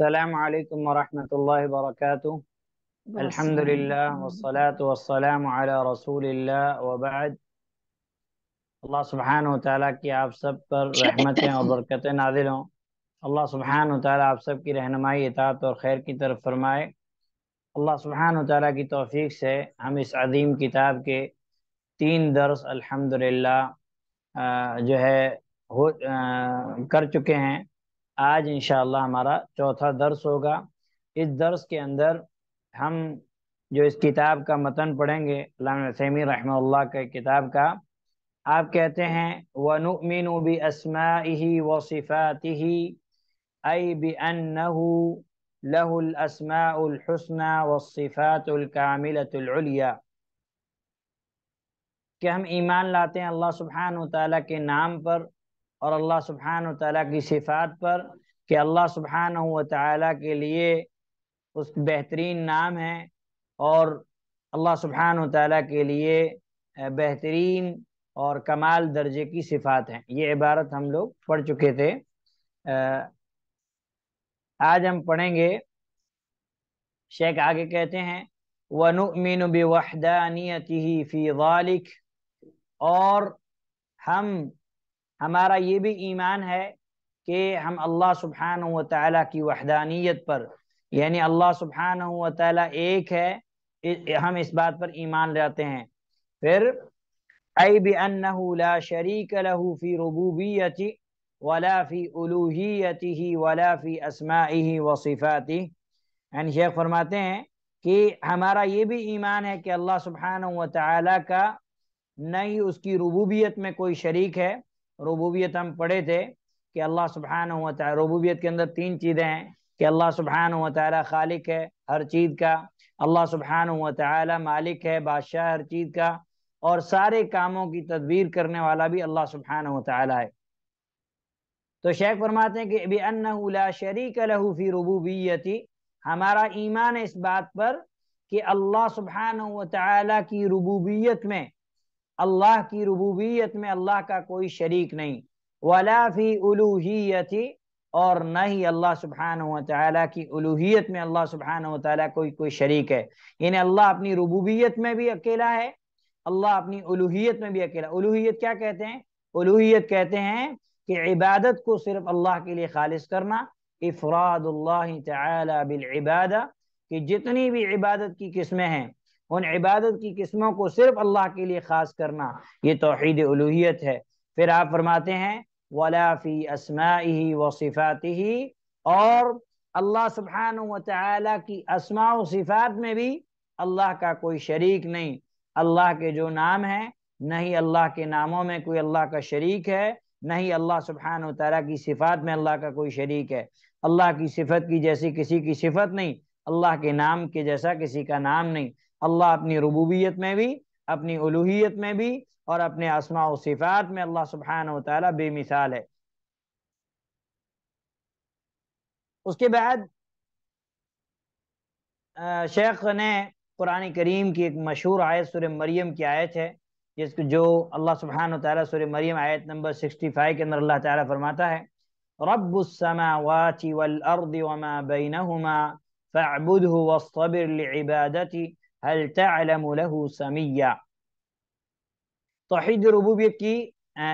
السلام علیکم ورحمۃ اللہ وبرکاتہ الحمد للہ وسلات وسلم علیہ رسول اللہ وبعد اللہ سبحان وتعالی تعالیٰ کی آپ سب پر رحمتیں اور برکتیں نازل ہوں اللہ سبحان وتعالی آپ سب کی رہنمائی اطاعت اور خیر کی طرف فرمائے اللہ سبحان وتعالی تعالیٰ کی توفیق سے ہم اس عظیم کتاب کے تین درس الحمد للہ جو ہے کر چکے ہیں آج انشاءاللہ ہمارا چوتھا درس ہوگا اس درس کے اندر ہم جو اس کتاب کا متن پڑھیں گے علامہ سیمی رحمہ اللہ کے کتاب کا آپ کہتے ہیں وَنُؤْمِنُ بِأَسْمَائِهِ وَصِفَاتِهِ اَيْ بِأَنَّهُ لَهُ الْأَسْمَاءُ الْحُسْنَى وَالصِّفَاتُ الْكَامِلَةُ الْعُلْيَا کہ ہم ایمان لاتے ہیں اللہ سبحانہ وتعالی کے نام پر اور اللہ سبحانہ و تعالیٰ کی صفات پر کہ اللہ سبحانہ و تعالیٰ کے لیے اس بہترین نام ہے اور اللہ سبحانہ و تعالیٰ کے لیے بہترین اور کمال درجے کی صفات ہیں یہ عبارت ہم لوگ پڑھ چکے تھے آج ہم پڑھیں گے شیخ آگے کہتے ہیں وَنُؤْمِنُ بِوَحْدَانِيَتِهِ فِي والق اور ہم ہمارا یہ بھی ایمان ہے کہ ہم اللہ سبحانہ و تعالیٰ کی وحدانیت پر یعنی اللہ سبحانہ و تعالیٰ ایک ہے ہم اس بات پر ایمان لاتے ہیں پھر شریک لہو فی ربوبی ولافی ولا فی ولافی اسما وصفی یعنی شیخ فرماتے ہیں کہ ہمارا یہ بھی ایمان ہے کہ اللہ سبحانہ و تعالیٰ کا نہیں اس کی ربوبیت میں کوئی شریک ہے ربوبیت ہم پڑھے تھے کہ اللہ سبحانہ و تعالیٰ ربوبیت کے اندر تین چیزیں ہیں کہ اللہ سبحانہ و تعالی خالق ہے ہر چیز کا اللہ سبحانہ و تعالی مالک ہے بادشاہ ہر چیز کا اور سارے کاموں کی تدبیر کرنے والا بھی اللہ سبحانہ و تعالیٰ ہے تو شیخ فرماتے ہیں کہ لَهُ فِي ربوبیتی ہمارا ایمان ہے اس بات پر کہ اللہ سبحانہ و تعالیٰ کی ربوبیت میں اللہ کی ربوبیت میں اللہ کا کوئی شریک نہیں الوحیتی اور نہ ہی اللہ سبحانہ و تعالیٰ کی الوحیت میں اللہ سبحانہ و تعالیٰ کوئی کوئی شریک ہے یعنی اللہ اپنی ربوبیت میں بھی اکیلا ہے اللہ اپنی الوحیت میں بھی اکیلا الوحیت کیا کہتے ہیں الوحیت کہتے ہیں کہ عبادت کو صرف اللہ کے لیے خالص کرنا افراد اللہ تعالی بالعبادہ کہ جتنی بھی عبادت کی قسمیں ہیں ان عبادت کی قسموں کو صرف اللہ کے لیے خاص کرنا یہ توحید الوحیت ہے پھر آپ فرماتے ہیں ولافی اسماعی و صفات ہی اور اللہ سبحان و تعالی کی اسماء و صفات میں بھی اللہ کا کوئی شریک نہیں اللہ کے جو نام ہیں نہ ہی اللہ کے ناموں میں کوئی اللہ کا شریک ہے نہ ہی اللہ سبحان و تعالیٰ کی صفات میں اللہ کا کوئی شریک ہے اللہ کی صفت کی جیسی کسی کی صفت نہیں اللہ کے نام کے جیسا کسی کا نام نہیں اللہ اپنی ربوبیت میں بھی اپنی الوحیت میں بھی اور اپنے اسماع و صفات میں اللہ سبحانہ و تعالیٰ بے مثال ہے اس کے بعد شیخ نے قرآن کریم کی ایک مشہور آیت سورہ مریم کی آیت ہے جس جو اللہ سبحانہ و تعالیٰ سورہ مریم آیت نمبر سکسٹی کے اندر اللہ تعالیٰ فرماتا ہے رب السماوات والارض وما بینہما فاعبده واصطبر لعبادتی هل تعلم له توحد توحید ربوبیت کی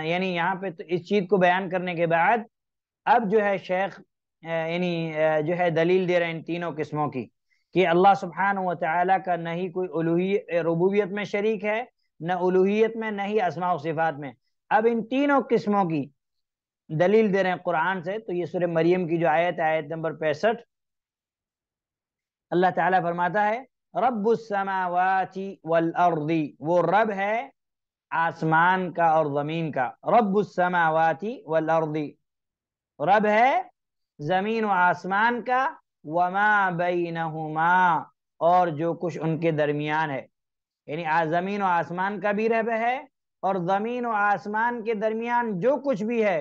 یعنی یہاں پہ اس چیز کو بیان کرنے کے بعد اب جو ہے شیخ یعنی جو ہے دلیل دے رہے ہیں ان تینوں قسموں کی کہ اللہ سبحانہ و تعالیٰ کا نہ ہی کوئی ربوبیت میں شریک ہے نہ الوحیت میں نہ ہی اسماء و صفات میں اب ان تینوں قسموں کی دلیل دے رہے ہیں قرآن سے تو یہ سورہ مریم کی جو آیت ہے آیت نمبر پینسٹھ اللہ تعالیٰ فرماتا ہے رب السماوات والارض وہ رب ہے آسمان کا اور زمین کا رب السماوات والارض رب ہے زمین و آسمان کا وما بینہما اور جو کچھ ان کے درمیان ہے یعنی زمین و آسمان کا بھی رب ہے اور زمین و آسمان کے درمیان جو کچھ بھی ہے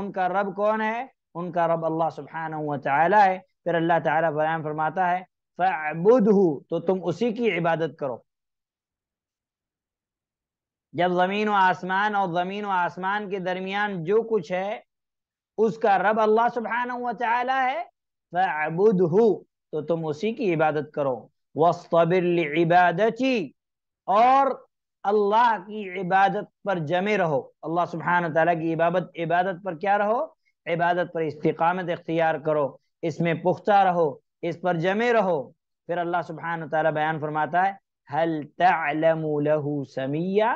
ان کا رب کون ہے ان کا رب اللہ سبحانہ و تعالی ہے پھر اللہ تعالیٰ فرماتا ہے فَعْبُدْهُ تو تم اسی کی عبادت کرو جب زمین و آسمان اور زمین و آسمان کے درمیان جو کچھ ہے اس کا رب اللہ وتعالی ہے فَعْبُدْهُ تو تم اسی کی عبادت کرو لِعِبَادَتِ اور اللہ کی عبادت پر جمے رہو اللہ سبحانہ تعالیٰ کی عبادت عبادت پر کیا رہو عبادت پر استقامت اختیار کرو اس میں پختہ رہو اس پر جمے رہو پھر اللہ سبحانہ تعالیٰ بیان فرماتا ہے له سمیہ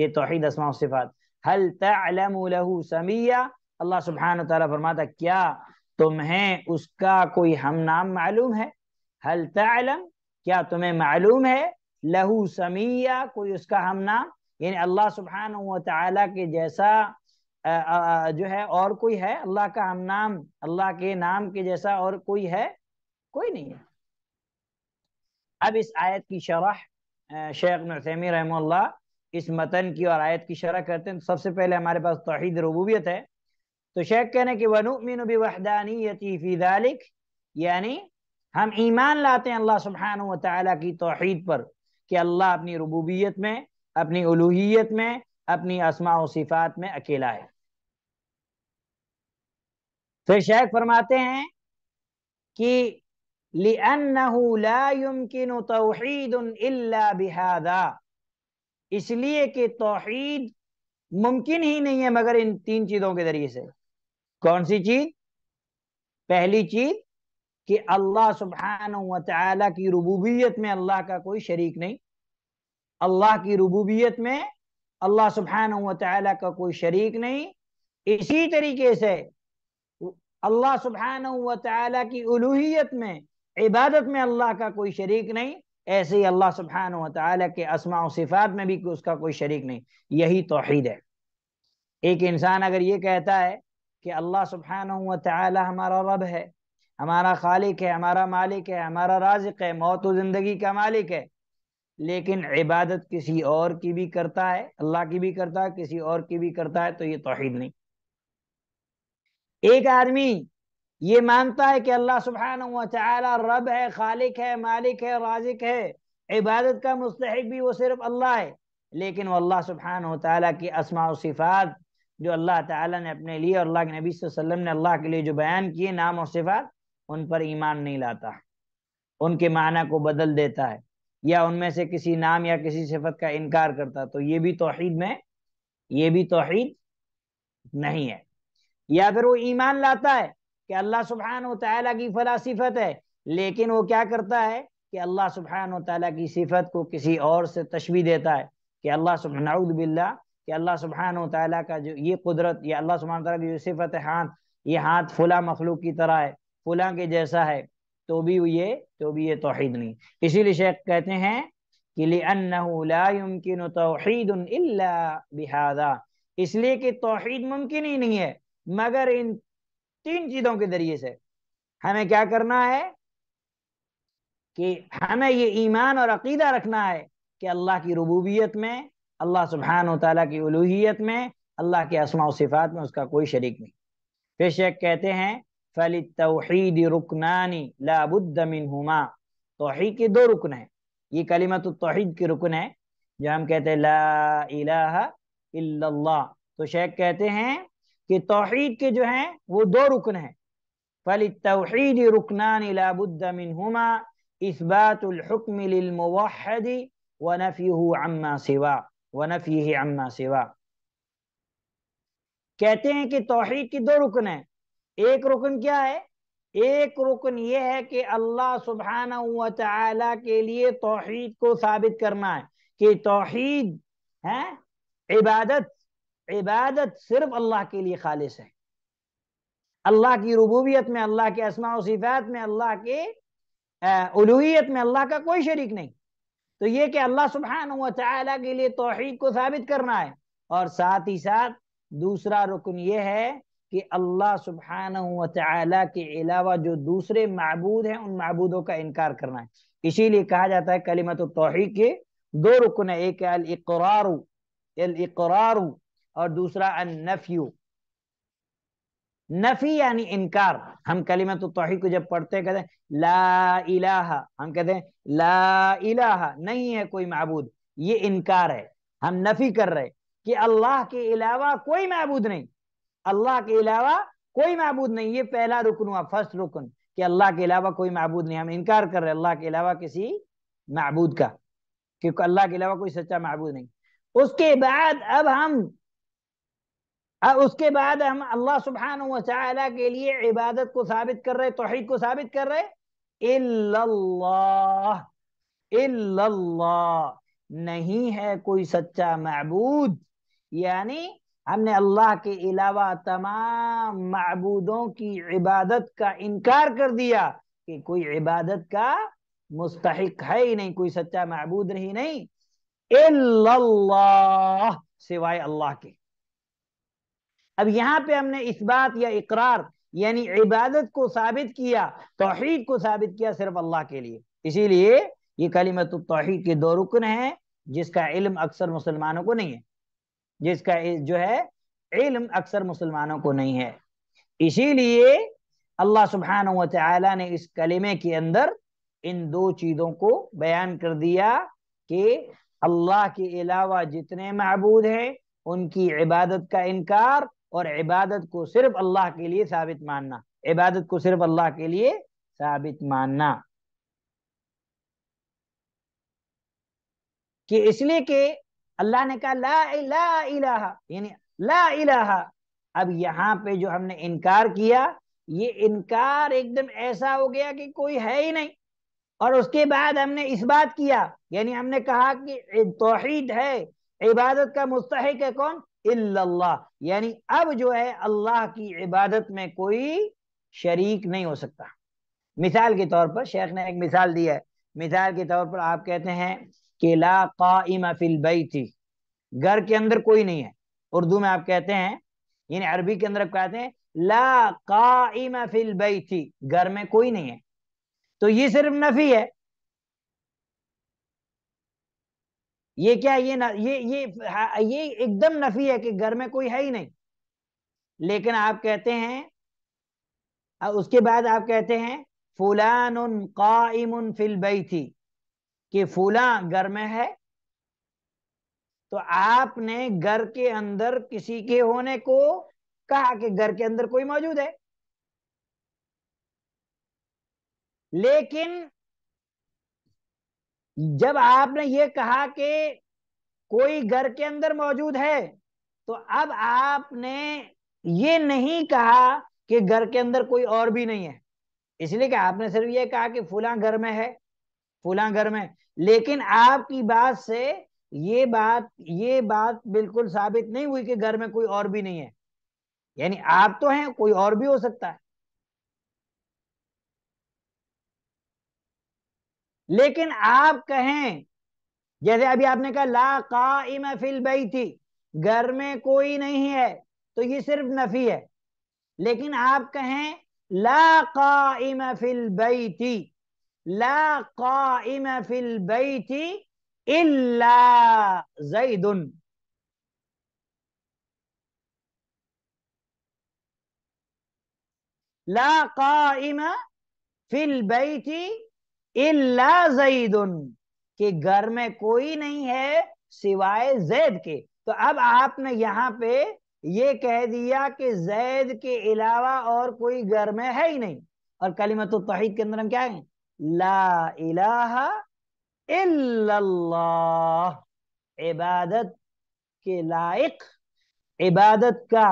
یہ توحید اسماء و صفات تعلم له سمیہ اللہ سبحانہ تعالیٰ فرماتا کیا تمہیں اس کا کوئی ہم نام معلوم ہے هل تعلم کیا تمہیں معلوم ہے لہو سمیہ کوئی اس کا ہم نام یعنی اللہ و تعالیٰ کے جیسا جو ہے اور کوئی ہے اللہ کا ہم نام اللہ کے نام کے جیسا اور کوئی ہے کوئی نہیں ہے اب اس آیت کی شرح شیخ نسمی رحمہ اللہ اس متن کی اور آیت کی شرح کرتے ہیں سب سے پہلے ہمارے پاس توحید ربوبیت ہے تو شیخ کہنے کہ وَنُؤْمِنُ بِوَحْدَانِيَتِ فِي دالک یعنی ہم ایمان لاتے ہیں اللہ سبحانہ و تعالیٰ کی توحید پر کہ اللہ اپنی ربوبیت میں اپنی الوحیت میں اپنی اسماع و صفات میں اکیلا ہے پھر شیخ فرماتے ہیں کہ لِأَنَّهُ لَا يُمْكِنُ تَوْحِيدٌ إِلَّا اس لیے کہ توحید ممکن ہی نہیں ہے مگر ان تین چیزوں کے ذریعے سے کون سی چیز پہلی چیز کہ اللہ سبحانہ و کی ربوبیت میں اللہ کا کوئی شریک نہیں اللہ کی ربوبیت میں اللہ سبحانہ و کا کوئی شریک نہیں اسی طریقے سے اللہ سبحانہ و کی الوحیت میں عبادت میں اللہ کا کوئی شریک نہیں ایسے ہی اللہ سبحانہ و تعالیٰ کے اسماع و صفات میں بھی اس کا کوئی شریک نہیں یہی توحید ہے ایک انسان اگر یہ کہتا ہے کہ اللہ سبحانہ و تعالی ہمارا رب ہے ہمارا خالق ہے ہمارا مالک ہے ہمارا رازق ہے موت و زندگی کا مالک ہے لیکن عبادت کسی اور کی بھی کرتا ہے اللہ کی بھی کرتا ہے کسی اور کی بھی کرتا ہے تو یہ توحید نہیں ایک آدمی یہ مانتا ہے کہ اللہ سبحانہ وتعالی رب ہے خالق ہے مالک ہے رازق ہے عبادت کا مستحق بھی وہ صرف اللہ ہے لیکن وہ اللہ سبحانہ وتعالی تعالیٰ کی اسماع و صفات جو اللہ تعالیٰ نے اپنے لیے اللہ کے نبی صلی اللہ علیہ وسلم نے اللہ کے لیے جو بیان کیے نام و صفات ان پر ایمان نہیں لاتا ان کے معنی کو بدل دیتا ہے یا ان میں سے کسی نام یا کسی صفت کا انکار کرتا تو یہ بھی توحید میں یہ بھی توحید نہیں ہے یا پھر وہ ایمان لاتا ہے کہ اللہ سبحانہ و تعالیٰ کی فلا صفت ہے لیکن وہ کیا کرتا ہے کہ اللہ سبحانہ و تعالیٰ کی صفت کو کسی اور سے تشبیح دیتا ہے کہ اللہ سبحانہ باللہ کہ اللہ سبحانہ و تعالیٰ کا جو یہ قدرت یا اللہ سبحانہ تعالیٰ کی جو صفت ہے ہاتھ یہ ہاتھ فلاں مخلوق کی طرح ہے فلاں کے جیسا ہے تو بھی یہ تو بھی یہ توحید نہیں اسی لیے شیخ کہتے ہیں کہ توحید إِلَّا بِهَذَا اس لیے کہ توحید ممکن ہی نہیں ہے مگر ان تین چیزوں کے ذریعے سے ہمیں کیا کرنا ہے کہ ہمیں یہ ایمان اور عقیدہ رکھنا ہے کہ اللہ کی ربوبیت میں اللہ سبحانہ و تعالیٰ کی الوحیت میں اللہ کے اسماع و صفات میں اس کا کوئی شریک نہیں پھر شیخ کہتے ہیں فلی توحید رکنانی لا بدما توحید کے دو رکن ہیں یہ کلیمت التوحید کے رکن ہے جو ہم کہتے ہیں لا الہ الا اللہ تو شیخ کہتے ہیں کہ توحید کے جو ہیں وہ دو رکن ہیں فلی توحید رکنان لابد منہما اثبات الحکم للموحد ونفیہ عما سوا ونفیہ عما سوا کہتے ہیں کہ توحید کی دو رکن ہیں ایک رکن کیا ہے ایک رکن یہ ہے کہ اللہ سبحانہ و تعالی کے لیے توحید کو ثابت کرنا ہے کہ توحید ہے عبادت عبادت صرف اللہ کے لیے خالص ہے اللہ کی ربوبیت میں اللہ کے اسماع و صفات میں اللہ کے علویت میں اللہ کا کوئی شریک نہیں تو یہ کہ اللہ سبحانہ و تعالیٰ کے توحید کو ثابت کرنا ہے اور ساتھ ہی ساتھ دوسرا رکن یہ ہے کہ اللہ سبحانہ و تعالیٰ کے علاوہ جو دوسرے معبود ہیں ان معبودوں کا انکار کرنا ہے اسی لیے کہا جاتا ہے کلمت التوحید کے دو رکن ہے ایک الاقرار الاقرار اور دوسرا نفیو نفی یعنی انکار ہم کلمہ تو انکار ہے ہم نفی کر رہے کہ اللہ کے علاوہ کوئی معبود نہیں اللہ کے علاوہ کوئی معبود نہیں یہ پہلا رکن ہوا فرسٹ رکن کہ اللہ کے علاوہ کوئی معبود نہیں ہم انکار کر رہے اللہ کے علاوہ کسی معبود کا کیونکہ اللہ کے علاوہ کوئی سچا معبود نہیں اس کے بعد اب ہم اس کے بعد ہم اللہ سبحانہ تعالیٰ کے لیے عبادت کو ثابت کر رہے توحید کو ثابت کر رہے اللہ اللہ نہیں ہے کوئی سچا معبود یعنی ہم نے اللہ کے علاوہ تمام معبودوں کی عبادت کا انکار کر دیا کہ کوئی عبادت کا مستحق ہے ہی نہیں کوئی سچا رہی نہیں اللہ سوائے اللہ کے اب یہاں پہ ہم نے اس بات یا اقرار یعنی عبادت کو ثابت کیا توحید کو ثابت کیا صرف اللہ کے لیے اسی لیے یہ کلمت التوحید کے دو رکن ہیں جس کا علم اکثر مسلمانوں کو نہیں ہے جس کا جو ہے علم اکثر مسلمانوں کو نہیں ہے اسی لیے اللہ سبحانہ و تعالی نے اس کلمے کے اندر ان دو چیزوں کو بیان کر دیا کہ اللہ کے علاوہ جتنے معبود ہیں ان کی عبادت کا انکار اور عبادت کو صرف اللہ کے لیے ثابت ماننا عبادت کو صرف اللہ کے لیے ثابت ماننا کہ اس لیے کہ اللہ نے کہا لا الہ یعنی لا الہ اب یہاں پہ جو ہم نے انکار کیا یہ انکار ایک دم ایسا ہو گیا کہ کوئی ہے ہی نہیں اور اس کے بعد ہم نے اس بات کیا یعنی ہم نے کہا کہ توحید ہے عبادت کا مستحق ہے کون اللہ یعنی اب جو ہے اللہ کی عبادت میں کوئی شریک نہیں ہو سکتا مثال کے طور پر شیخ نے ایک مثال دی ہے مثال کے طور پر آپ کہتے ہیں کہ لا قائم فی البیتی گھر کے اندر کوئی نہیں ہے اردو میں آپ کہتے ہیں یعنی عربی کے اندر آپ کہتے ہیں لا قائم فی البیتی گھر میں کوئی نہیں ہے تو یہ صرف نفی ہے یہ کیا یہ یہ ایک دم نفی ہے کہ گھر میں کوئی ہے ہی نہیں لیکن آپ کہتے ہیں اس کے بعد آپ کہتے ہیں فلان قائم فی تھی کہ فلاں گھر میں ہے تو آپ نے گھر کے اندر کسی کے ہونے کو کہا کہ گھر کے اندر کوئی موجود ہے لیکن جب آپ نے یہ کہا کہ کوئی گھر کے اندر موجود ہے تو اب آپ نے یہ نہیں کہا کہ گھر کے اندر کوئی اور بھی نہیں ہے اس لیے کہ آپ نے صرف یہ کہا کہ فلاں گھر میں ہے فلاں گھر میں لیکن آپ کی بات سے یہ بات یہ بات بالکل ثابت نہیں ہوئی کہ گھر میں کوئی اور بھی نہیں ہے یعنی آپ تو ہیں کوئی اور بھی ہو سکتا ہے لیکن آپ کہیں جیسے ابھی آپ نے کہا لا قائم فی البیتی گھر میں کوئی نہیں ہے تو یہ صرف نفی ہے لیکن آپ کہیں لا قائم فی البیتی لا قائم فی البیتی الا زیدن لا قائم فی البیتی اللہ گھر میں کوئی نہیں ہے سوائے زید کے تو اب آپ نے یہاں پہ یہ کہہ دیا کہ زید کے علاوہ اور کوئی گھر میں ہے ہی نہیں اور کلمت متو توحید کے اندر ہم کیا ہیں لا الہ الا اللہ عبادت کے لائق عبادت کا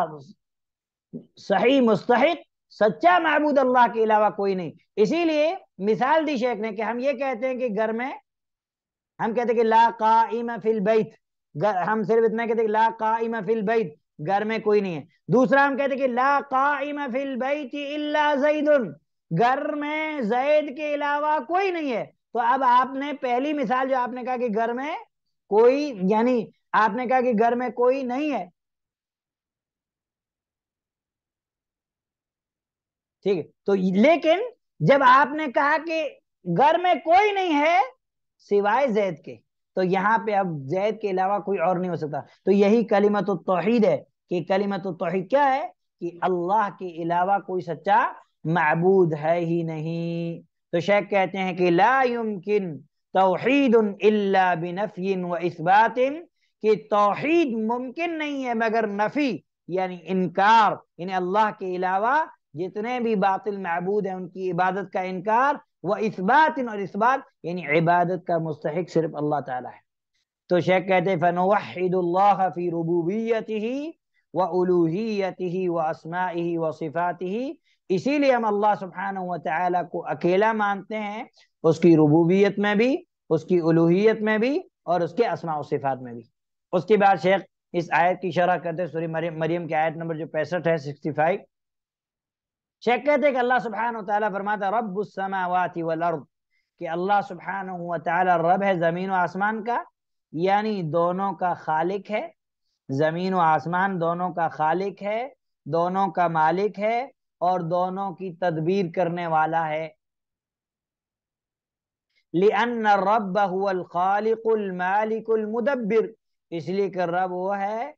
صحیح مستحق سچا معبود اللہ کے علاوہ کوئی نہیں اسی لیے مثال دی شیخ نے کہ ہم یہ کہتے ہیں کہ گھر میں ہم کہتے ہیں کہ لا قائم فی البیت ہم صرف اتنا کہتے ہیں کہ لا قائم فی البیت گھر میں کوئی نہیں ہے دوسرا ہم کہتے ہیں کہ لا قائم فی البیت الا زید گھر میں زید کے علاوہ کوئی نہیں ہے تو اب آپ نے پہلی مثال جو آپ نے کہا کہ گھر میں کوئی یعنی آپ نے کہا کہ گھر میں کوئی نہیں ہے ٹھیک تو لیکن جب آپ نے کہا کہ گھر میں کوئی نہیں ہے سوائے زید کے تو یہاں پہ اب زید کے علاوہ کوئی اور نہیں ہو سکتا تو یہی کلیمت و توحید ہے کہ کلیمت و توحید کیا ہے کہ اللہ کے علاوہ کوئی سچا معبود ہے ہی نہیں تو شیخ کہتے ہیں کہ لا لائمکن توحید الا بنفی و اثبات کہ توحید ممکن نہیں ہے مگر نفی یعنی انکار یعنی اللہ کے علاوہ جتنے بھی باطل معبود ہیں ان کی عبادت کا انکار وہ اس بات اور اس بات یعنی عبادت کا مستحق صرف اللہ تعالیٰ ہے تو شیخ کہتے ہی وہ الوحیت ہی وہی و صفات ہی اسی لیے ہم اللہ سبحانہ و تعالیٰ کو اکیلا مانتے ہیں اس کی ربوبیت میں بھی اس کی الوحیت میں بھی اور اس کے اسماء و صفات میں بھی اس کے بعد شیخ اس آیت کی شرح کرتے سوری مریم کے آیت نمبر جو پینسٹھ ہے سکسٹی فائیو چیک کہتے کہ اللہ سبحانہ و تعالیٰ برماتا رب السماوات والارض کہ اللہ سبحانہ و تعالیٰ رب ہے زمین و آسمان کا یعنی دونوں کا خالق ہے زمین و آسمان دونوں کا خالق ہے دونوں کا مالک ہے اور دونوں کی تدبیر کرنے والا ہے هُوَ الْخَالِقُ الْمَالِكُ المدبر اس لیے کہ رب وہ ہے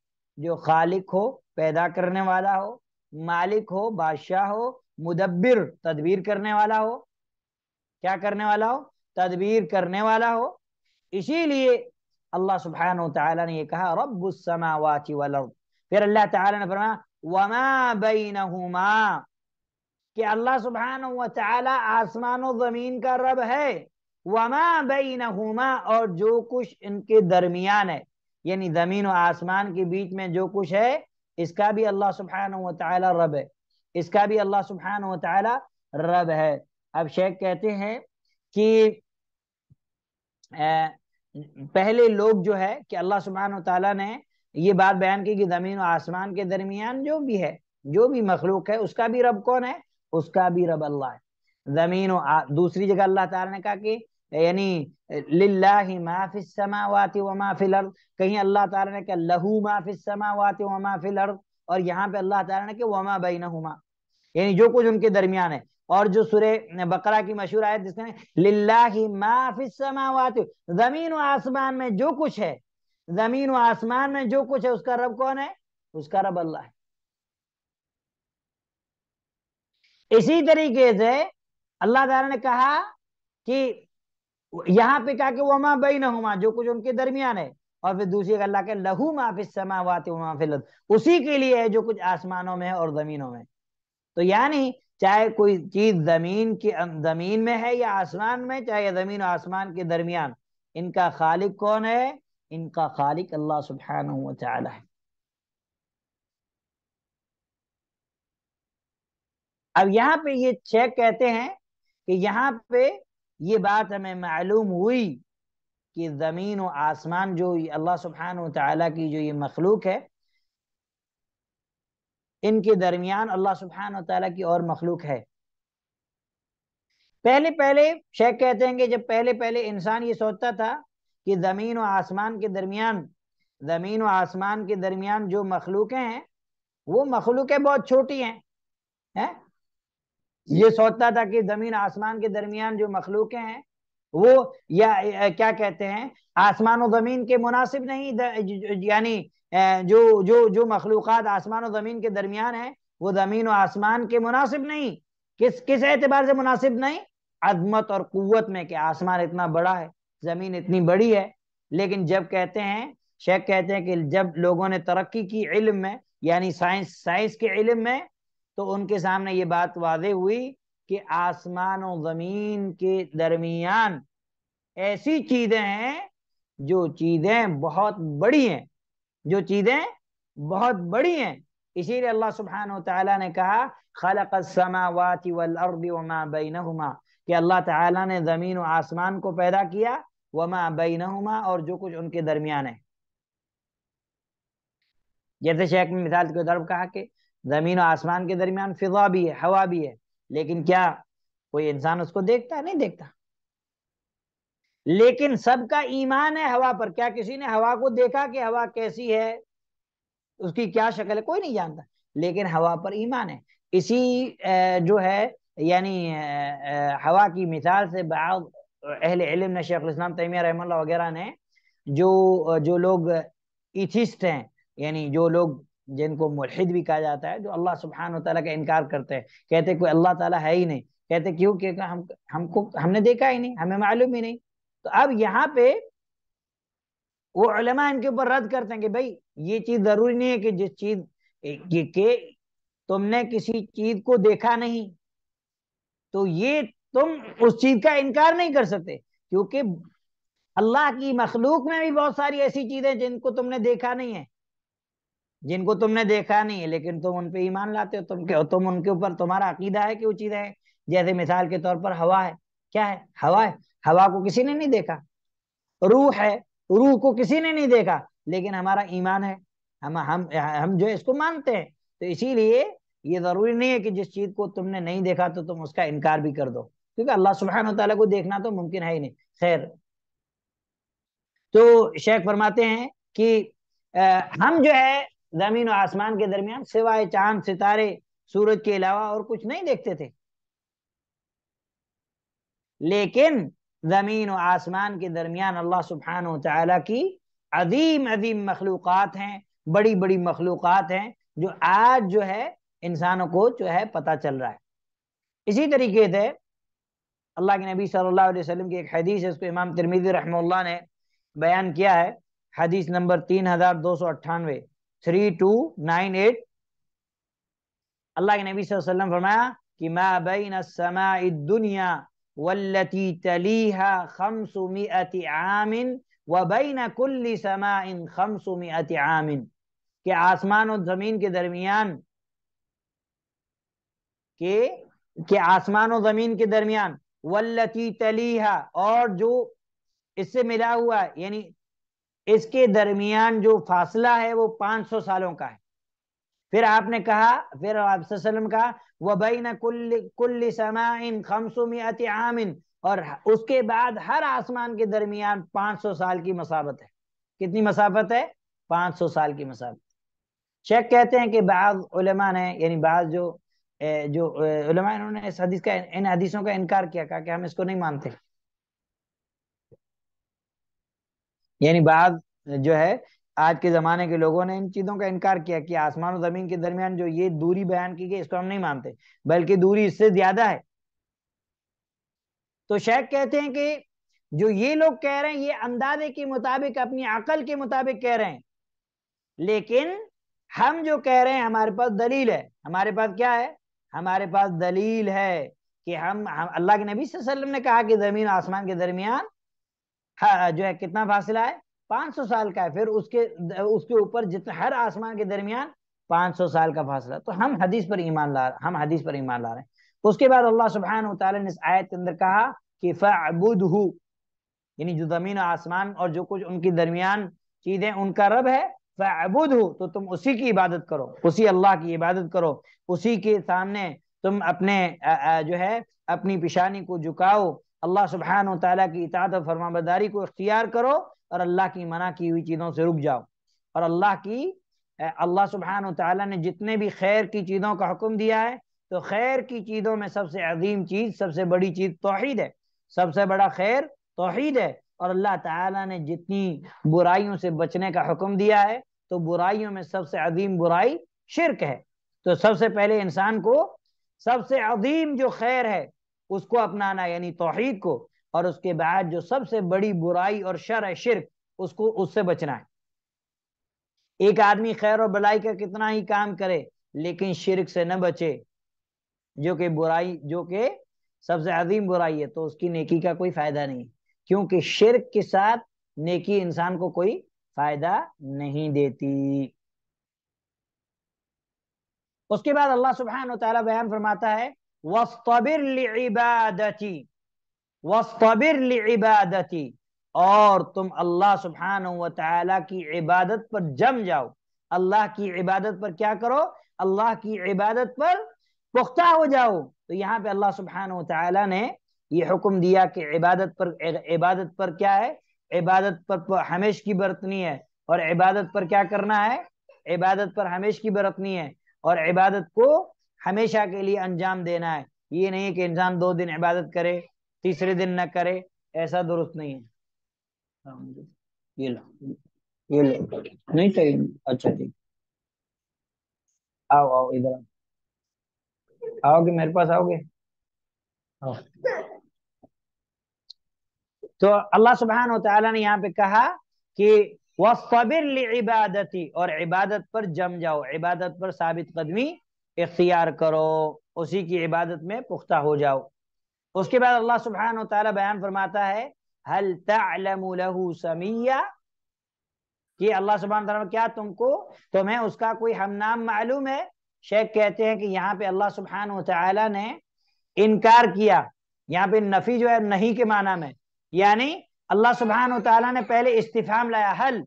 جو خالق ہو پیدا کرنے والا ہو مالک ہو بادشاہ ہو مدبر تدبیر کرنے والا ہو کیا کرنے والا ہو تدبیر کرنے والا ہو اسی لیے اللہ سبحانہ و تعالیٰ نے یہ کہا رب السماوات پھر اللہ تعالیٰ نے فرمایا وما بینہما کہ اللہ سبحانہ و تعالیٰ آسمان و زمین کا رب ہے وما بینہما اور جو کچھ ان کے درمیان ہے یعنی زمین و آسمان کے بیچ میں جو کچھ ہے اس کا بھی اللہ سبحانہ و تعالی رب ہے اس کا بھی اللہ سبحانہ و تعالی رب ہے اب شیخ کہتے ہیں کہ پہلے لوگ جو ہے کہ اللہ سبحانہ و تعالیٰ نے یہ بات بیان کی کہ زمین و آسمان کے درمیان جو بھی ہے جو بھی مخلوق ہے اس کا بھی رب کون ہے اس کا بھی رب اللہ ہے زمین و دوسری جگہ اللہ تعالیٰ نے کہا کہ یعنی للہ ما فی السماوات و ما فی الارض کہیں اللہ تعالیٰ نے کہا لہو ما فی السماوات و ما فی الارض اور یہاں پہ اللہ تعالیٰ نے کہا یعنی جو کچھ ان کے درمیان ہے اور جو سورہ بقرہ کی مشہور آیت جس للہ ما فی السماوات زمین و آسمان میں جو کچھ ہے زمین و آسمان میں جو کچھ ہے اس کا رب کون ہے اس کا رب اللہ ہے اسی طریقے سے اللہ تعالی نے کہا کہ یہاں پہ کہا کہ وہاں بے جو کچھ ان کے درمیان ہے اور پھر دوسری اللہ کے لہو کے لیے ہے جو کچھ آسمانوں میں اور زمینوں میں تو یعنی چاہے کوئی چیز زمین میں ہے یا آسمان میں چاہے زمین و آسمان کے درمیان ان کا خالق کون ہے ان کا خالق اللہ سبحانہ و تعالی ہے اب یہاں پہ یہ چیک کہتے ہیں کہ یہاں پہ یہ بات ہمیں معلوم ہوئی کہ زمین و آسمان جو اللہ سبحانہ و تعالیٰ کی جو یہ مخلوق ہے ان کے درمیان اللہ سبحانہ و تعالیٰ کی اور مخلوق ہے پہلے پہلے شیخ کہتے ہیں کہ جب پہلے پہلے انسان یہ سوچتا تھا کہ زمین و آسمان کے درمیان زمین و آسمان کے درمیان جو مخلوقیں ہیں وہ مخلوقیں بہت چھوٹی ہیں یہ سوچتا تھا کہ زمین آسمان کے درمیان جو مخلوقیں ہیں وہ یا کیا کہتے ہیں آسمان و زمین کے مناسب نہیں یعنی جو جو جو مخلوقات آسمان و زمین کے درمیان ہیں وہ زمین و آسمان کے مناسب نہیں کس کس اعتبار سے مناسب نہیں عظمت اور قوت میں کہ آسمان اتنا بڑا ہے زمین اتنی بڑی ہے لیکن جب کہتے ہیں شیخ کہتے ہیں کہ جب لوگوں نے ترقی کی علم میں یعنی سائنس سائنس کے علم میں تو ان کے سامنے یہ بات واضح ہوئی کہ آسمان و زمین کے درمیان ایسی چیزیں ہیں جو چیزیں بہت بڑی ہیں جو چیزیں بہت بڑی ہیں اسی لیے اللہ سبحانہ و تعالیٰ نے کہا خلق السماوات والارض وما بینہما کہ اللہ تعالیٰ نے زمین و آسمان کو پیدا کیا وما بینہما اور جو کچھ ان کے درمیان ہے جیسے شیخ مثال کے طور کہا کہ زمین و آسمان کے درمیان فضا بھی ہے ہوا بھی ہے لیکن کیا کوئی انسان اس کو دیکھتا ہے نہیں دیکھتا لیکن سب کا ایمان ہے ہوا ہوا ہوا پر کیا کیا کسی نے کو دیکھا کہ کیسی ہے ہے اس کی شکل کوئی نہیں جانتا لیکن ہوا پر ایمان ہے اسی جو ہے یعنی ہوا کی مثال سے بعض اہل علم نے شیخ الاسلام تیمیہ رحمہ اللہ وغیرہ نے جو لوگ ایتھسٹ ہیں یعنی جو لوگ جن کو ملحد بھی کہا جاتا ہے جو اللہ سبحانہ و تعالیٰ کا انکار کرتے ہیں کہتے کوئی اللہ تعالیٰ ہے ہی نہیں کہتے کیوں کہ ہم کو ہم نے دیکھا ہی نہیں ہمیں معلوم ہی نہیں تو اب یہاں پہ وہ علماء ان کے اوپر رد کرتے ہیں کہ بھائی یہ چیز ضروری نہیں ہے کہ جس چیز کہ تم نے کسی چیز کو دیکھا نہیں تو یہ تم اس چیز کا انکار نہیں کر سکتے کیونکہ اللہ کی مخلوق میں بھی بہت ساری ایسی چیزیں جن کو تم نے دیکھا نہیں ہے جن کو تم نے دیکھا نہیں لیکن تم ان پہ ایمان لاتے ہو تم تم ان کے اوپر تمہارا عقیدہ ہے کہ وہ چیز ہے جیسے مثال کے طور پر ہوا ہے کیا ہے ہوا ہوا ہے کو کسی نے نہیں دیکھا روح ہے روح کو کسی نے نہیں دیکھا لیکن ہمارا ایمان ہے ہم جو اس کو مانتے ہیں تو اسی لیے یہ ضروری نہیں ہے کہ جس چیز کو تم نے نہیں دیکھا تو تم اس کا انکار بھی کر دو کیونکہ اللہ سبحانہ و تعالیٰ کو دیکھنا تو ممکن ہے ہی نہیں خیر تو شیخ فرماتے ہیں کہ ہم جو ہے زمین و آسمان کے درمیان سوائے چاند ستارے سورج کے علاوہ اور کچھ نہیں دیکھتے تھے لیکن زمین و آسمان کے درمیان اللہ سبحانہ و چالا کی عظیم عظیم مخلوقات ہیں بڑی بڑی مخلوقات ہیں جو آج جو ہے انسانوں کو جو ہے پتہ چل رہا ہے اسی طریقے سے اللہ کے نبی صلی اللہ علیہ وسلم کی ایک حدیث ہے اس کو امام ترمیز رحمہ اللہ نے بیان کیا ہے حدیث نمبر تین ہزار دو سو اٹھانوے 3298 اللہ کے نبی صلی اللہ علیہ وسلم فرمایا کہ ما بین السماء الدنیا والتی تلیہا خمس مئت عام وبین کل سماء خمس مئت عام کہ آسمان و زمین کے درمیان کہ آسمان و زمین کے درمیان والتی تلیہا اور جو اس سے ملا ہوا ہے یعنی اس کے درمیان جو فاصلہ ہے وہ پانچ سو سالوں کا ہے پھر آپ نے کہا پھر آپ صلی اللہ علیہ وسلم کہا وَبَيْنَ كُلِّ, سَمَائِن خَمْسُ کلائن عَامٍ اور اس کے بعد ہر آسمان کے درمیان پانچ سو سال کی مسابت ہے کتنی مسافت ہے پانچ سو سال کی مسابت شیخ کہتے ہیں کہ بعض علماء نے یعنی بعض جو علماء انہوں نے اس حدیث کا ان حدیثوں کا انکار کیا کہا کہ ہم اس کو نہیں مانتے یعنی بعض جو ہے آج کے زمانے کے لوگوں نے ان چیزوں کا انکار کیا کہ آسمان و زمین کے درمیان جو یہ دوری بیان کی گئی اس کو ہم نہیں مانتے بلکہ دوری اس سے زیادہ ہے تو شیخ کہتے ہیں کہ جو یہ لوگ کہہ رہے ہیں یہ اندازے کے مطابق اپنی عقل کے مطابق کہہ رہے ہیں لیکن ہم جو کہہ رہے ہیں ہمارے پاس دلیل ہے ہمارے پاس کیا ہے ہمارے پاس دلیل ہے کہ ہم اللہ کے نبی صلی اللہ علیہ وسلم نے کہا کہ زمین آسمان کے درمیان ہاں، جو ہے کتنا فاصلہ ہے پانچ سو سال کا ہے پھر اس کے اس کے اوپر جتنا ہر آسمان کے درمیان پانچ سو سال کا فاصلہ تو ہم حدیث پر ایمان لا ہم حدیث پر ایمان لا رہے ہیں اس کے بعد اللہ سبحانہ تعالیٰ نے اس آیت کے اندر کہا کہ فعبدہ یعنی جو زمین و آسمان اور جو کچھ ان کے درمیان چیزیں ان کا رب ہے فعبدہ تو تم اسی کی عبادت کرو اسی اللہ کی عبادت کرو اسی کے سامنے تم اپنے جو ہے اپنی پیشانی کو جھکاؤ اللہ سبحانہ و تعالیٰ کی اطاعت و فرما بداری کو اختیار کرو اور اللہ کی منع کی ہوئی چیزوں سے رک جاؤ اور اللہ کی اللہ سبحانہ و تعالیٰ نے جتنے بھی خیر کی چیزوں کا حکم دیا ہے تو خیر کی چیزوں میں سب سے عظیم چیز سب سے بڑی چیز توحید ہے سب سے بڑا خیر توحید ہے اور اللہ تعالیٰ نے جتنی برائیوں سے بچنے کا حکم دیا ہے تو برائیوں میں سب سے عظیم برائی شرک ہے تو سب سے پہلے انسان کو سب سے عظیم جو خیر ہے اس کو اپنانا یعنی توحید کو اور اس کے بعد جو سب سے بڑی برائی اور شر ہے شرک اس کو اس سے بچنا ہے ایک آدمی خیر اور بلائی کا کتنا ہی کام کرے لیکن شرک سے نہ بچے جو کہ برائی جو کہ سب سے عظیم برائی ہے تو اس کی نیکی کا کوئی فائدہ نہیں کیونکہ شرک کے ساتھ نیکی انسان کو کوئی فائدہ نہیں دیتی اس کے بعد اللہ سبحانہ و تعالیٰ بیان فرماتا ہے وَاسْطَبِرْ لِعِبَادَتِ وَاسْطَبِرْ لِعِبَادَتِ اور تم اللہ سبحانہ و کی عبادت پر جم جاؤ اللہ کی عبادت پر کیا کرو اللہ کی عبادت پر پختہ ہو جاؤ تو یہاں پہ اللہ سبحانہ و نے یہ حکم دیا کہ عبادت پر عبادت پر کیا ہے عبادت پر ہمیش کی برتنی ہے اور عبادت پر کیا کرنا ہے عبادت پر ہمیش کی برتنی ہے اور عبادت کو ہمیشہ کے لیے انجام دینا ہے یہ نہیں کہ انسان دو دن عبادت کرے تیسرے دن نہ کرے ایسا درست نہیں ہے میرے پاس آؤ گے تو اللہ سبحان تعالیٰ نے یہاں پہ کہا کہ وہ فبر عبادت اور عبادت پر جم جاؤ عبادت پر ثابت قدمی اختیار کرو اسی کی عبادت میں پختہ ہو جاؤ اس کے بعد اللہ سبحانہ و تعالیٰ بیان فرماتا ہے هل تعلم له سمیہ کہ اللہ سبحانہ تعالیٰ کیا تم کو تمہیں اس کا کوئی ہم نام معلوم ہے شیخ کہتے ہیں کہ یہاں پہ اللہ سبحانہ و تعالیٰ نے انکار کیا یہاں پہ نفی جو ہے نہیں کے معنی میں یعنی اللہ سبحانہ و تعالیٰ نے پہلے استفام لایا ہل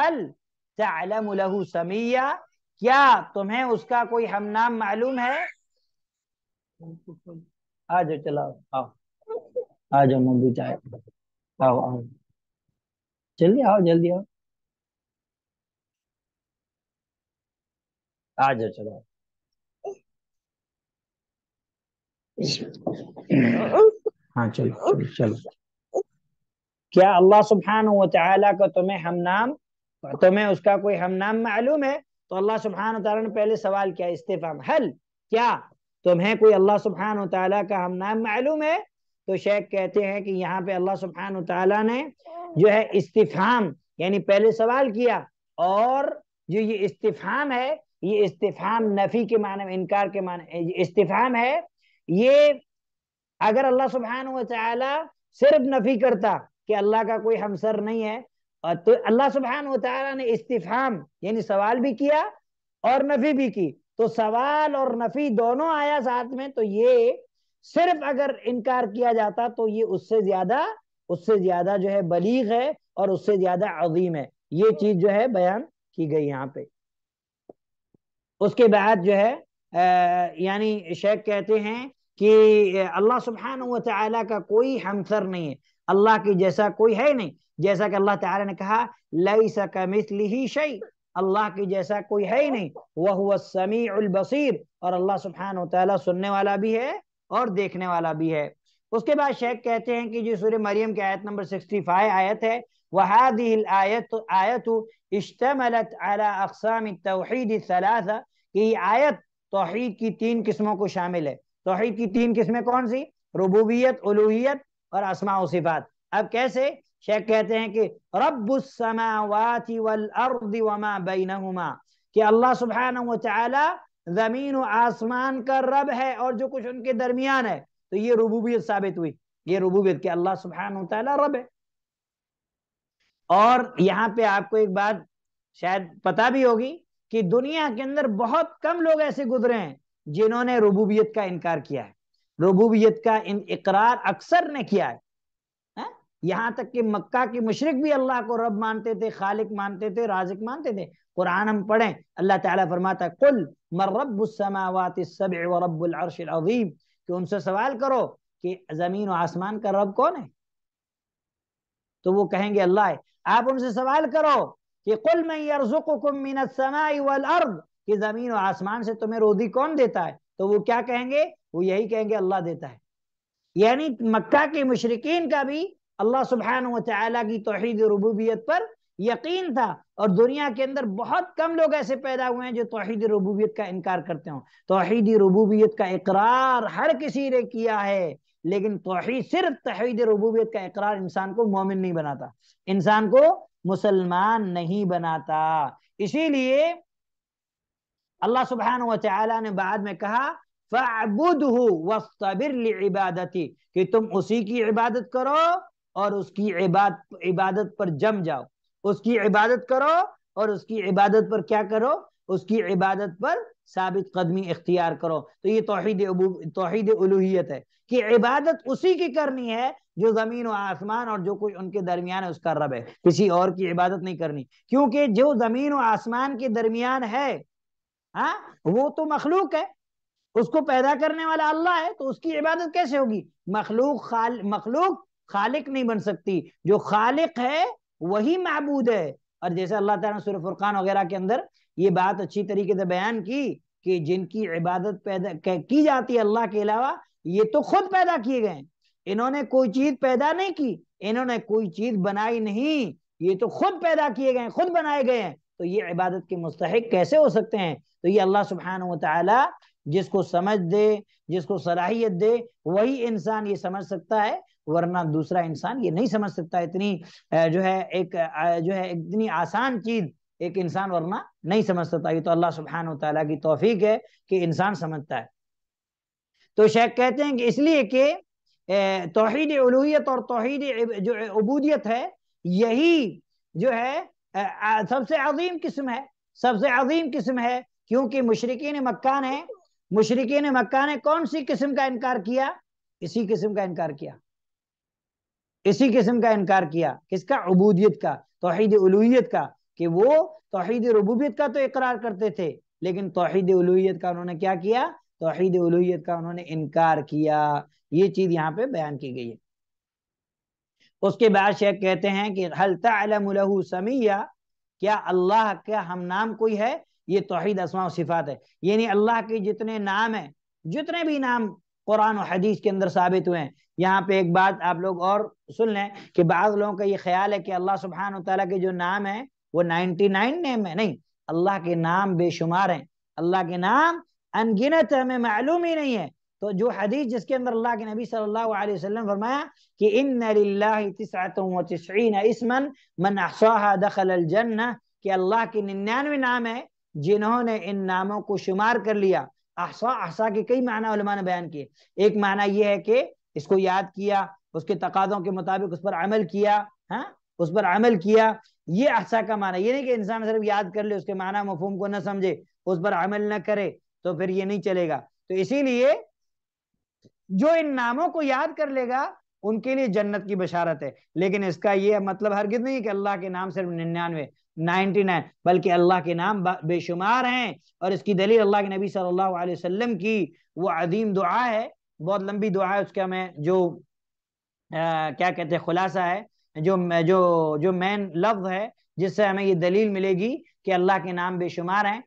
حل له سمیہ کیا تمہیں اس کا کوئی ہم نام معلوم ہے آ جاؤ چلا آؤ آ جاؤ ممبو چائے آؤ آؤ جلدی آؤ جلدی آؤ آ جاؤ چلا ہاں چلو چلو کیا اللہ سبحانہ و تعالیٰ کا تمہیں ہم نام تمہیں اس کا کوئی ہم نام معلوم ہے تو اللہ سبحانہ نے پہلے سوال کیا استفام حل کیا تمہیں کوئی اللہ سبحانہ و تعالیٰ کا ہم نام معلوم ہے تو شیخ کہتے ہیں کہ یہاں پہ اللہ سبحانہ وتعالی نے جو ہے استفام یعنی پہلے سوال کیا اور جو یہ استفام ہے یہ استفام نفی کے معنی میں انکار کے معنی استفام ہے یہ اگر اللہ سبحانہ و تعالیٰ صرف نفی کرتا کہ اللہ کا کوئی ہمسر نہیں ہے تو اللہ سبحان و تعالیٰ نے استفام یعنی سوال بھی کیا اور نفی بھی کی تو سوال اور نفی دونوں آیا ساتھ میں تو یہ صرف اگر انکار کیا جاتا تو یہ اس سے زیادہ اس سے زیادہ جو ہے بلیغ ہے اور اس سے زیادہ عظیم ہے یہ چیز جو ہے بیان کی گئی یہاں پہ اس کے بعد جو ہے یعنی شیخ کہتے ہیں کہ اللہ سبحان و تعالیٰ کا کوئی ہمسر نہیں ہے اللہ کی جیسا کوئی ہے نہیں جیسا کہ اللہ تعالی نے کہا لئی کمثلہ شیء اللہ کی جیسا کوئی ہے ہی نہیں وہ السمیع البصیر اور اللہ سبحانہ وتعالی سننے والا بھی ہے اور دیکھنے والا بھی ہے اس کے بعد شیخ کہتے ہیں کہ جو سورہ مریم کی آیت نمبر 65 آیت ہے وَهَذِهِ الْآیَتُ آیَتُ اشتملت على اقسام التوحید الثلاثہ کہ یہ آیت توحید کی تین قسموں کو شامل ہے توحید کی تین قسمیں کون سی ربوبیت الوحیت اور اسماع و صفات اب کیسے شیخ کہتے ہیں کہ رب السماوات والارض وما بینہما کہ اللہ سبحانہ زمین و آسمان کا رب ہے اور جو کچھ ان کے درمیان ہے تو یہ ربوبیت ثابت ہوئی یہ ربوبیت کہ اللہ سبحانہ و رب ہے اور یہاں پہ آپ کو ایک بات شاید پتا بھی ہوگی کہ دنیا کے اندر بہت کم لوگ ایسے گزرے ہیں جنہوں نے ربوبیت کا انکار کیا ہے ربوبیت کا اقرار اکثر نے کیا ہے یہاں تک کہ مکہ کی مشرق بھی اللہ کو رب مانتے تھے خالق مانتے تھے رازق مانتے تھے قرآن ہم پڑھیں اللہ تعالیٰ فرماتا ہے قل مر رب السماوات السبع ورب العرش العظیم کہ ان سے سوال کرو کہ زمین و آسمان کا رب کون ہے تو وہ کہیں گے اللہ ہے آپ ان سے سوال کرو کہ قل من یرزقکم من السماع والارض کہ زمین و آسمان سے تمہیں روزی کون دیتا ہے تو وہ کیا کہیں گے وہ یہی کہیں گے اللہ دیتا ہے یعنی مکہ کے مشرقین کا بھی اللہ سبحانہ و تعالیٰ کی توحید ربوبیت پر یقین تھا اور دنیا کے اندر بہت کم لوگ ایسے پیدا ہوئے ہیں جو توحید ربوبیت کا انکار کرتے ہوں توحید ربوبیت کا اقرار ہر کسی نے کیا ہے لیکن توحید صرف توحید ربوبیت کا اقرار انسان کو مومن نہیں بناتا انسان کو مسلمان نہیں بناتا اسی لیے اللہ سبحانہ و تعالیٰ نے بعد میں کہا فَعْبُدْهُ وَاسْتَبِرْ لِعِبَادَتِ کہ تم اسی کی عبادت کرو اور اس کی عبادت عبادت پر جم جاؤ اس کی عبادت کرو اور اس کی عبادت پر کیا کرو اس کی عبادت پر ثابت قدمی اختیار کرو تو یہ توحید توحید الوحیت ہے کہ عبادت اسی کی کرنی ہے جو زمین و آسمان اور جو کچھ ان کے درمیان ہے اس کا رب ہے کسی اور کی عبادت نہیں کرنی کیونکہ جو زمین و آسمان کے درمیان ہے ہاں وہ تو مخلوق ہے اس کو پیدا کرنے والا اللہ ہے تو اس کی عبادت کیسے ہوگی مخلوق خال مخلوق خالق نہیں بن سکتی جو خالق ہے وہی معبود ہے اور جیسے اللہ تعالیٰ نے فرقان وغیرہ کے اندر یہ بات اچھی طریقے سے بیان کی کہ جن کی عبادت پیدا کی جاتی ہے اللہ کے علاوہ یہ تو خود پیدا کیے گئے انہوں نے کوئی چیز پیدا نہیں کی انہوں نے کوئی چیز بنائی نہیں یہ تو خود پیدا کیے گئے ہیں خود بنائے گئے ہیں تو یہ عبادت کے مستحق کیسے ہو سکتے ہیں تو یہ اللہ سبحانہ و جس کو سمجھ دے جس کو صلاحیت دے وہی انسان یہ سمجھ سکتا ہے ورنہ دوسرا انسان یہ نہیں سمجھ سکتا اتنی جو ہے ایک جو ہے اتنی آسان چیز ایک انسان ورنہ نہیں سمجھ سکتا یہ تو اللہ سبحانہ و تعالیٰ کی توفیق ہے کہ انسان سمجھتا ہے تو شیخ کہتے ہیں کہ اس لیے کہ توحید الوحیت اور توحید جو عبودیت ہے یہی جو ہے سب سے عظیم قسم ہے سب سے عظیم قسم ہے کیونکہ مشرقین مکہ نے مشرقین مکہ نے کون سی قسم کا انکار کیا اسی قسم کا انکار کیا اسی قسم کا انکار کیا کس کا عبودیت کا توحید الوحیت کا کہ وہ توحید ربوبیت کا تو اقرار کرتے تھے لیکن توحید الوحیت کا انہوں انہوں نے نے کیا کیا توحید کا انکار کیا یہ چیز یہاں پہ بیان کی گئی ہے اس کے بعد شیخ کہتے ہیں کہ کیا اللہ کا ہم نام کوئی ہے یہ توحید اسماء و صفات ہے یعنی اللہ کے جتنے نام ہیں جتنے بھی نام قرآن و حدیث کے اندر ثابت ہوئے ہیں یہاں پہ ایک بات آپ لوگ اور سن لیں کہ بعض لوگوں کا یہ خیال ہے کہ اللہ سبحانہ تعالیٰ کے جو نام ہیں وہ نائنٹی نائن نیم ہے نہیں اللہ کے نام بے شمار ہیں اللہ کے نام انگنت ہمیں معلوم ہی نہیں ہے تو جو حدیث جس کے اندر اللہ کے نبی صلی اللہ علیہ وسلم فرمایا کہ ان للہ تسعتم و تسعین اسمن من احصاها دخل الجنہ کہ اللہ کے ننیانوی نام ہیں جنہوں نے ان ناموں کو شمار کر لیا احصا احصا کے کئی معنی علماء نے بیان کیے ایک معنی یہ ہے کہ اس کو یاد کیا اس کے تقاضوں کے مطابق اس پر عمل کیا ہاں اس پر عمل کیا یہ احسا کا معنی یہ نہیں کہ انسان صرف یاد کر لے اس کے معنی مفہوم کو نہ سمجھے اس پر عمل نہ کرے تو پھر یہ نہیں چلے گا تو اسی لیے جو ان ناموں کو یاد کر لے گا ان کے لیے جنت کی بشارت ہے لیکن اس کا یہ مطلب ہرگز نہیں کہ اللہ کے نام صرف ننانوے نائنٹی نائن بلکہ اللہ کے نام بے شمار ہیں اور اس کی دلیل اللہ کے نبی صلی اللہ علیہ وسلم کی وہ عظیم دعا ہے بہت لمبی دعا ہے اس کا میں جو کیا کہتے ہیں خلاصہ ہے جو جو جو مین لفظ ہے جس سے ہمیں یہ دلیل ملے گی کہ اللہ کے نام بے شمار ہیں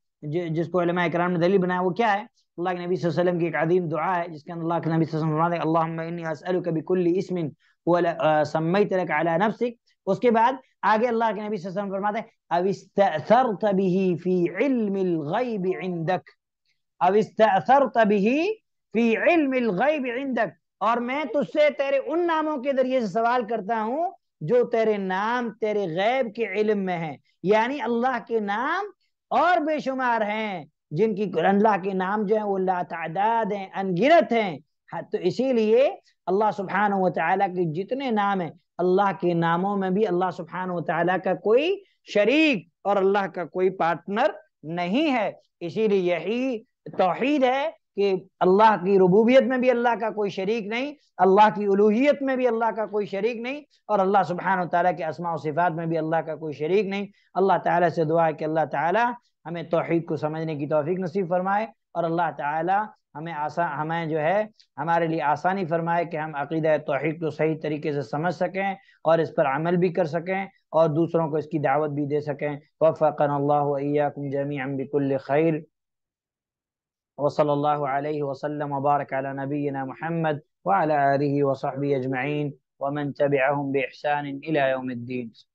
جس کو علماء اکرام نے دلیل بنایا وہ کیا ہے اللہ کے نبی صلی اللہ علیہ وسلم کی ایک عظیم دعا ہے جس کے اندر اللہ کے نبی صلی اللہ علیہ وسلم اللہم انی اسألوک بکل اسم سمیت لک علی نفسک اس کے بعد آگے اللہ کے نبی صلی اللہ علیہ وسلم فرماتے ہیں او اِسْتَأْثَرْتَ بِهِ فِي علم الغیب عِنْدَكَ او اِسْتَأْثَرْتَ بِهِ فی علم الغیب عندک اور میں تجھ سے تیرے ان ناموں کے ذریعے سے سوال کرتا ہوں جو تیرے نام تیرے غیب کے علم میں ہیں یعنی اللہ کے نام اور بے شمار ہیں جن کی اللہ کے نام جو ہیں وہ اللہ تعداد ہیں انگرت ہیں تو اسی لیے اللہ سبحانہ و تعالیٰ کے جتنے نام ہیں اللہ کے ناموں میں بھی اللہ سبحانہ و تعالیٰ کا کوئی شریک اور اللہ کا کوئی پارٹنر نہیں ہے اسی لیے یہی توحید ہے کہ اللہ کی ربوبیت میں بھی اللہ کا کوئی شریک نہیں اللہ کی الوحیت میں بھی اللہ کا کوئی شریک نہیں اور اللہ سبحانہ و تعالیٰ کے و صفات میں بھی اللہ کا کوئی شریک نہیں اللہ تعالیٰ سے دعا ہے کہ اللہ تعالیٰ ہمیں توحید کو سمجھنے کی توفیق نصیب فرمائے اور اللہ تعالیٰ ہمیں آسان ہمیں جو ہے ہمارے لیے آسانی فرمائے کہ ہم عقیدہ توحید کو صحیح طریقے سے سمجھ سکیں اور اس پر عمل بھی کر سکیں اور دوسروں کو اس کی دعوت بھی دے سکیں وفقنا اللہ کم جمیعا بکل خیر وصلى الله عليه وسلم وبارك على نبينا محمد وعلى آله وصحبه أجمعين ومن تبعهم بإحسان إلى يوم الدين